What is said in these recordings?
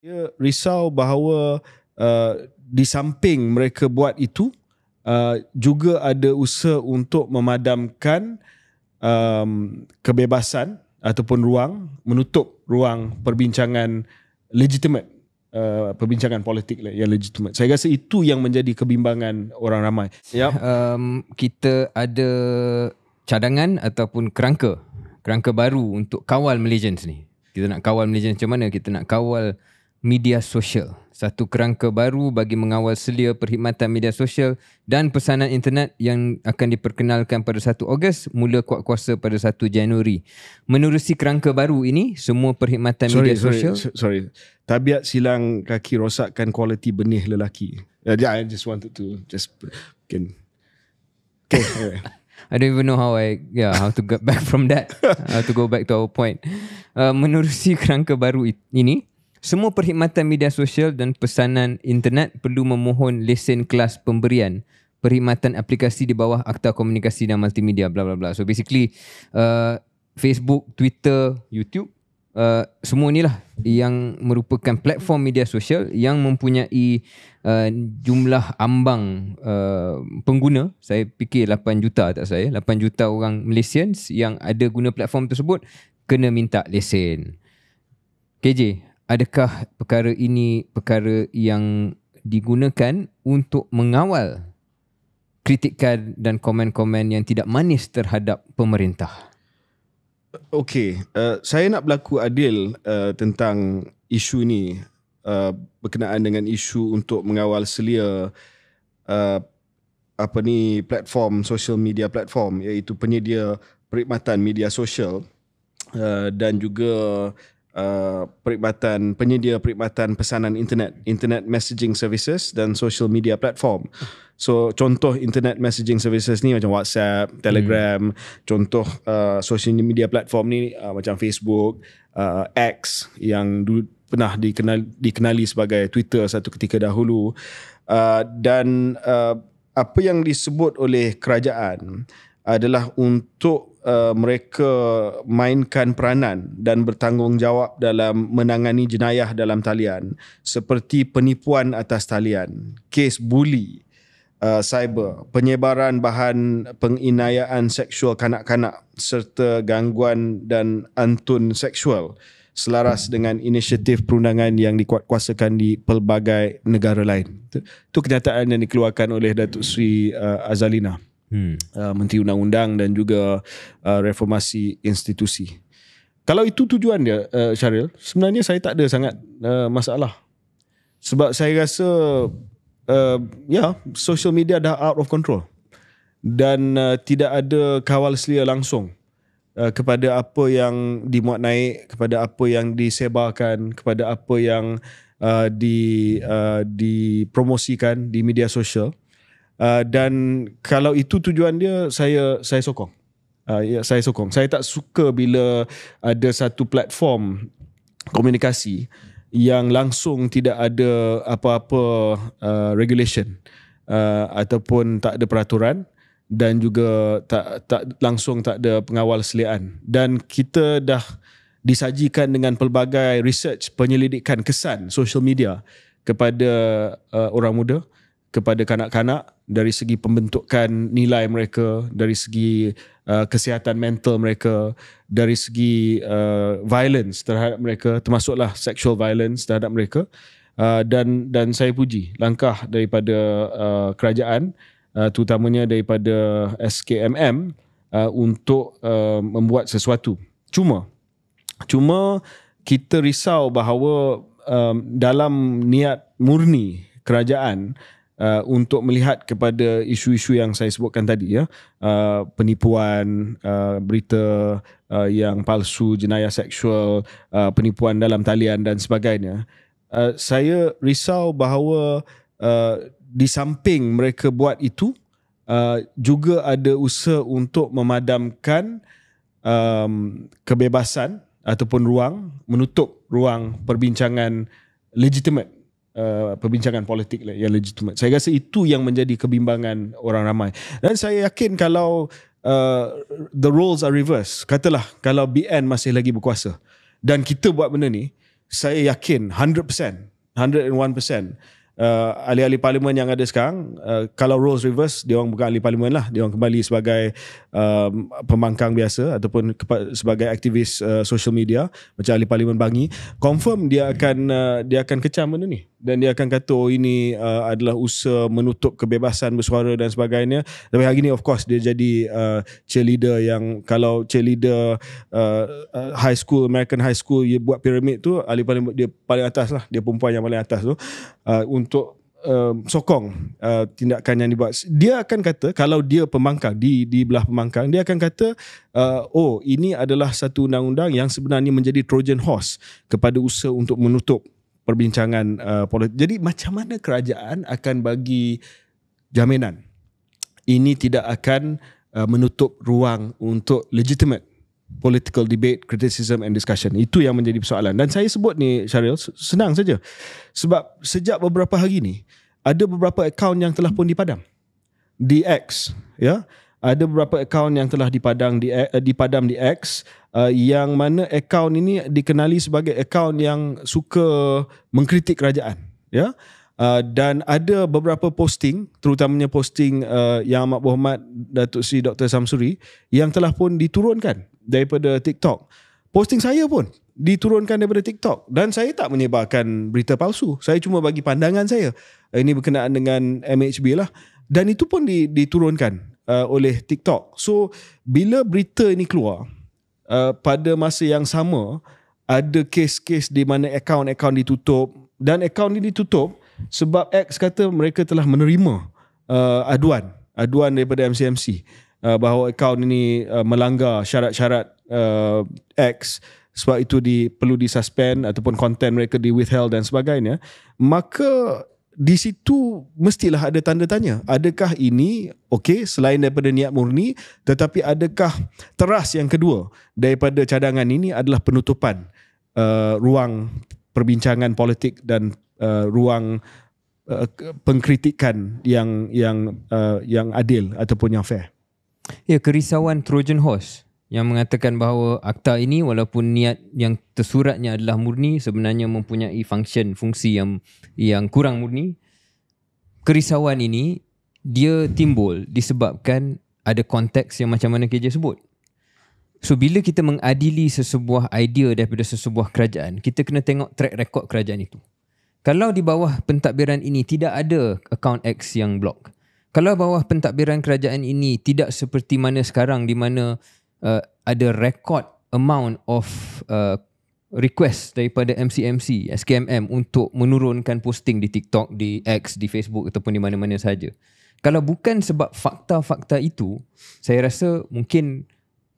Saya risau bahawa uh, di samping mereka buat itu uh, juga ada usaha untuk memadamkan um, kebebasan ataupun ruang menutup ruang perbincangan legitimate uh, perbincangan politik lah yang legitimate. Saya rasa itu yang menjadi kebimbangan orang ramai. Yep. Um, kita ada cadangan ataupun kerangka kerangka baru untuk kawal Malaysians ni. Kita nak kawal Malaysians macam mana? Kita nak kawal media sosial. Satu kerangka baru bagi mengawal selia perkhidmatan media sosial dan pesanan internet yang akan diperkenalkan pada 1 Ogos mula kuat kuasa pada 1 Januari. Menerusi kerangka baru ini, semua perkhidmatan sorry, media sorry, sosial... Sorry, sorry. Tabiat silang kaki rosakkan kualiti benih lelaki. Uh, I just wanted to just... Can. Okay. I don't even know how I yeah how to get back from that. how to go back to our point. Uh, menerusi kerangka baru ini, semua perkhidmatan media sosial dan pesanan internet perlu memohon lesen kelas pemberian perkhidmatan aplikasi di bawah Akta Komunikasi dan Multimedia bla bla bla. So basically uh, Facebook, Twitter, YouTube Uh, semua lah yang merupakan platform media sosial yang mempunyai uh, jumlah ambang uh, pengguna saya fikir 8 juta tak saya 8 juta orang Malaysians yang ada guna platform tersebut kena minta lesen KJ adakah perkara ini perkara yang digunakan untuk mengawal kritikan dan komen-komen yang tidak manis terhadap pemerintah? Okey, uh, saya nak berlaku adil uh, tentang isu ini uh, berkenaan dengan isu untuk mengawal selia uh, apa ni platform social media platform iaitu penyedia perkhidmatan media sosial uh, dan juga uh, uh, perkhidmatan penyedia perkhidmatan pesanan internet internet messaging services dan social media platform. So contoh internet messaging services ni macam WhatsApp, Telegram, hmm. contoh uh, social media platform ni uh, macam Facebook, uh, X yang dulu pernah dikenali dikenali sebagai Twitter satu ketika dahulu uh, dan uh, apa yang disebut oleh kerajaan adalah untuk Uh, mereka mainkan peranan dan bertanggungjawab dalam menangani jenayah dalam talian seperti penipuan atas talian, kes buli, uh, cyber, penyebaran bahan penginayaan seksual kanak-kanak serta gangguan dan antun seksual selaras dengan inisiatif perundangan yang dikuatkuasakan di pelbagai negara lain. Itu kenyataan yang dikeluarkan oleh Datuk Sri uh, Azalina hmm. uh, menteri undang-undang dan juga uh, reformasi institusi. Kalau itu tujuan dia, uh, Syaril, sebenarnya saya tak ada sangat uh, masalah. Sebab saya rasa uh, ya, yeah, social media dah out of control dan uh, tidak ada kawal selia langsung uh, kepada apa yang dimuat naik kepada apa yang disebarkan kepada apa yang uh, di uh, dipromosikan di media sosial Uh, dan kalau itu tujuan dia saya saya sokong uh, ya, saya sokong saya tak suka bila ada satu platform komunikasi yang langsung tidak ada apa-apa uh, regulation uh, ataupun tak ada peraturan dan juga tak tak langsung tak ada pengawal selian dan kita dah disajikan dengan pelbagai research penyelidikan kesan social media kepada uh, orang muda uh, kepada kanak-kanak dari segi pembentukan nilai mereka, dari segi uh, kesihatan mental mereka, dari segi uh, violence terhadap mereka, termasuklah sexual violence terhadap mereka. Uh, dan dan saya puji langkah daripada uh, kerajaan, uh, terutamanya daripada SKMM uh, untuk uh, membuat sesuatu. Cuma, cuma kita risau bahawa um, dalam niat murni kerajaan uh, untuk melihat kepada isu-isu yang saya sebutkan tadi ya uh, penipuan uh, berita uh, yang palsu jenayah seksual uh, penipuan dalam talian dan sebagainya uh, saya risau bahawa uh, di samping mereka buat itu uh, juga ada usaha untuk memadamkan um, kebebasan ataupun ruang menutup ruang perbincangan legitimate uh, perbincangan politik yang legitimate. Saya rasa itu yang menjadi kebimbangan orang ramai. Dan saya yakin kalau uh, the roles are reverse, katalah kalau BN masih lagi berkuasa dan kita buat benda ni, saya yakin 100%, 101%, uh, ahli-ahli parlimen yang ada sekarang uh, kalau roles reverse dia orang bukan ahli parlimen lah dia orang kembali sebagai um, pembangkang biasa ataupun sebagai aktivis uh, social media macam ahli parlimen bangi confirm dia akan uh, dia akan kecam benda ni dan dia akan kata oh ini uh, adalah usaha menutup kebebasan bersuara dan sebagainya tapi hari ni of course dia jadi uh, cheerleader yang kalau cheerleader uh, uh high school American high school dia buat pyramid tu ahli paling dia paling atas lah dia perempuan yang paling atas tu uh, untuk untuk um, sokong uh, tindakan yang dibuat. Dia akan kata kalau dia pembangkang di di belah pembangkang dia akan kata uh, oh ini adalah satu undang-undang yang sebenarnya menjadi Trojan horse kepada usaha untuk menutup perbincangan uh, politik. Jadi macam mana kerajaan akan bagi jaminan ini tidak akan uh, menutup ruang untuk legitimate political debate, criticism and discussion. Itu yang menjadi persoalan. Dan saya sebut ni Syaril, senang saja. Sebab sejak beberapa hari ni, ada beberapa akaun yang telah pun dipadam. Di X. Ya? Ada beberapa akaun yang telah eh, dipadam di, dipadam di X. Eh, yang mana akaun ini dikenali sebagai akaun yang suka mengkritik kerajaan. Ya? Yeah? Uh, dan ada beberapa posting terutamanya posting uh, yang Amat Berhormat Datuk Seri Dr. Samsuri yang telah pun diturunkan daripada TikTok. Posting saya pun diturunkan daripada TikTok dan saya tak menyebarkan berita palsu. Saya cuma bagi pandangan saya. ini berkenaan dengan MHB lah. Dan itu pun di, diturunkan uh, oleh TikTok. So bila berita ini keluar uh, pada masa yang sama ada kes-kes di mana akaun-akaun ditutup dan akaun ini ditutup sebab X kata mereka telah menerima uh, aduan aduan daripada MCMC uh, bahawa akaun ini uh, melanggar syarat-syarat uh, X sebab itu di, perlu disuspend ataupun konten mereka di withheld dan sebagainya maka di situ mestilah ada tanda tanya adakah ini okey selain daripada niat murni tetapi adakah teras yang kedua daripada cadangan ini adalah penutupan uh, ruang perbincangan politik dan uh, ruang uh, pengkritikan yang yang uh, yang adil ataupun yang fair. Ya kerisauan Trojan Horse yang mengatakan bahawa akta ini walaupun niat yang tersuratnya adalah murni sebenarnya mempunyai function fungsi yang yang kurang murni. Kerisauan ini dia timbul disebabkan ada konteks yang macam mana kerja sebut. So bila kita mengadili sesebuah idea daripada sesebuah kerajaan, kita kena tengok track record kerajaan itu. Kalau di bawah pentadbiran ini tidak ada account X yang block. Kalau bawah pentadbiran kerajaan ini tidak seperti mana sekarang di mana uh, ada record amount of uh, request daripada MCMC, SKMM untuk menurunkan posting di TikTok, di X, di Facebook ataupun di mana-mana saja. Kalau bukan sebab fakta-fakta itu, saya rasa mungkin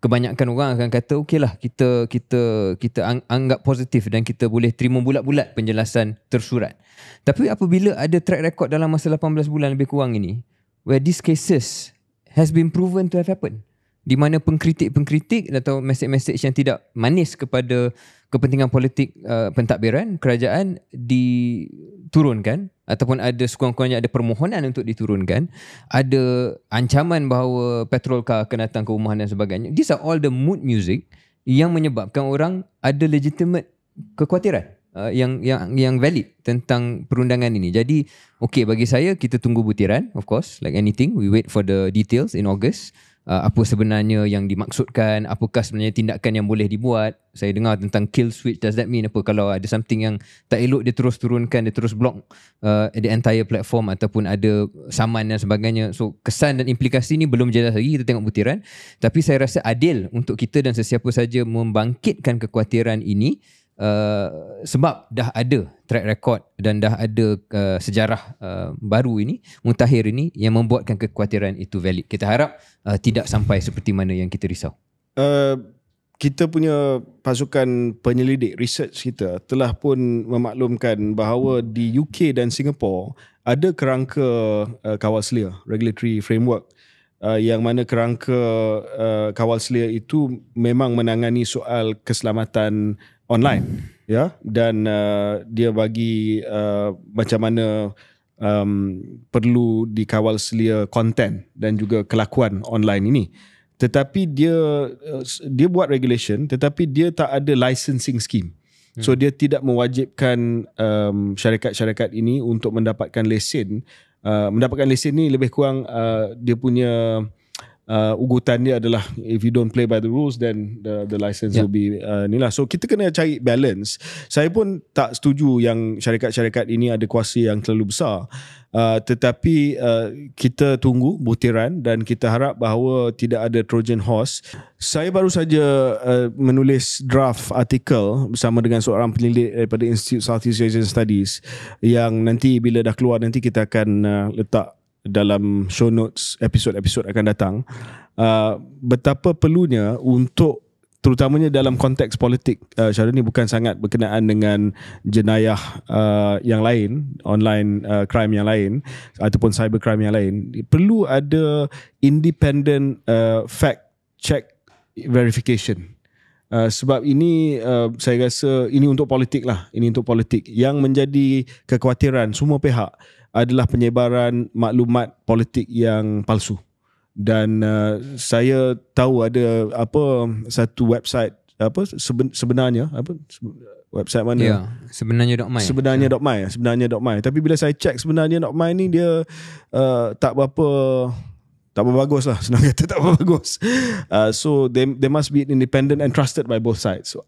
kebanyakan orang akan kata okey lah kita kita kita anggap positif dan kita boleh terima bulat-bulat penjelasan tersurat. Tapi apabila ada track record dalam masa 18 bulan lebih kurang ini where these cases has been proven to have happened di mana pengkritik-pengkritik atau mesej-mesej yang tidak manis kepada kepentingan politik uh, pentadbiran kerajaan diturunkan ataupun ada sekurang-kurangnya ada permohonan untuk diturunkan ada ancaman bahawa petrol car akan datang ke rumah dan sebagainya these are all the mood music yang menyebabkan orang ada legitimate kekhawatiran uh, yang yang yang valid tentang perundangan ini jadi okey bagi saya kita tunggu butiran of course like anything we wait for the details in august uh, apa sebenarnya yang dimaksudkan, apakah sebenarnya tindakan yang boleh dibuat. Saya dengar tentang kill switch, does that mean apa kalau ada something yang tak elok dia terus turunkan, dia terus block uh, the entire platform ataupun ada saman dan sebagainya. So kesan dan implikasi ni belum jelas lagi, kita tengok butiran. Tapi saya rasa adil untuk kita dan sesiapa saja membangkitkan kekhawatiran ini Uh, sebab dah ada track record dan dah ada uh, sejarah uh, baru ini mutakhir ini yang membuatkan kekhawatiran itu valid kita harap uh, tidak sampai seperti mana yang kita risau uh, kita punya pasukan penyelidik research kita telah pun memaklumkan bahawa di UK dan Singapore ada kerangka uh, kawal selia regulatory framework Uh, yang mana kerangka uh, kawal selia itu memang menangani soal keselamatan online ya yeah. dan uh, dia bagi uh, macam mana um, perlu dikawal selia konten dan juga kelakuan online ini tetapi dia uh, dia buat regulation tetapi dia tak ada licensing scheme hmm. So dia tidak mewajibkan um, syarikat-syarikat ini untuk mendapatkan lesen. Uh, mendapatkan lesen ni lebih kurang uh, dia punya uh, ugutan dia adalah if you don't play by the rules then the the license yeah. will be uh, inilah so kita kena cari balance saya pun tak setuju yang syarikat-syarikat ini ada kuasa yang terlalu besar uh, tetapi uh, kita tunggu butiran dan kita harap bahawa tidak ada trojan horse saya baru saja uh, menulis draft artikel bersama dengan seorang penyelidik daripada Institute Southeast Asian Studies yang nanti bila dah keluar nanti kita akan uh, letak dalam show notes episod-episod akan datang uh, betapa perlunya untuk terutamanya dalam konteks politik uh, Syahrul ni bukan sangat berkenaan dengan jenayah uh, yang lain online uh, crime yang lain ataupun cyber crime yang lain perlu ada independent uh, fact check verification Uh, sebab ini uh, saya rasa ini untuk politik lah. Ini untuk politik yang menjadi kekhawatiran semua pihak. Uh, adalah penyebaran maklumat politik yang palsu dan uh, saya tahu ada apa satu website apa seben, sebenarnya apa website mana yeah, sebenarnya .my sebenarnya yeah. .my ya, sebenarnya .my tapi bila saya cek sebenarnya .my ni dia uh, tak berapa tak berapa bagus lah senang kata tak berapa bagus uh, so they, they must be independent and trusted by both sides so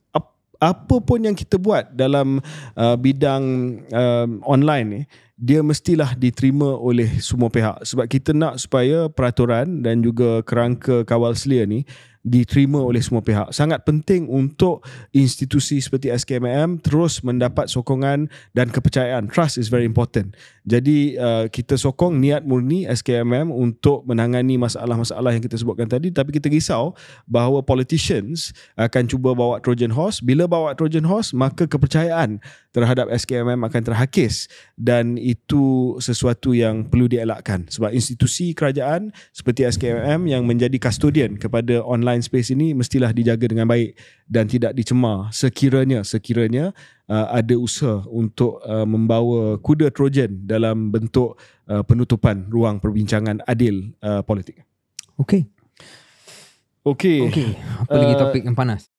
apa pun yang kita buat dalam uh, bidang uh, online ni dia mestilah diterima oleh semua pihak sebab kita nak supaya peraturan dan juga kerangka kawal selia ni diterima oleh semua pihak. Sangat penting untuk institusi seperti SKMM terus mendapat sokongan dan kepercayaan. Trust is very important. Jadi uh, kita sokong niat murni SKMM untuk menangani masalah-masalah yang kita sebutkan tadi tapi kita risau bahawa politicians akan cuba bawa Trojan horse. Bila bawa Trojan horse, maka kepercayaan terhadap SKMM akan terhakis dan itu sesuatu yang perlu dielakkan sebab institusi kerajaan seperti SKMM yang menjadi custodian kepada online online space ini mestilah dijaga dengan baik dan tidak dicemar sekiranya sekiranya uh, ada usaha untuk uh, membawa kuda trojan dalam bentuk uh, penutupan ruang perbincangan adil uh, politik. Okey. Okey. Okey. Apa uh, topik yang panas?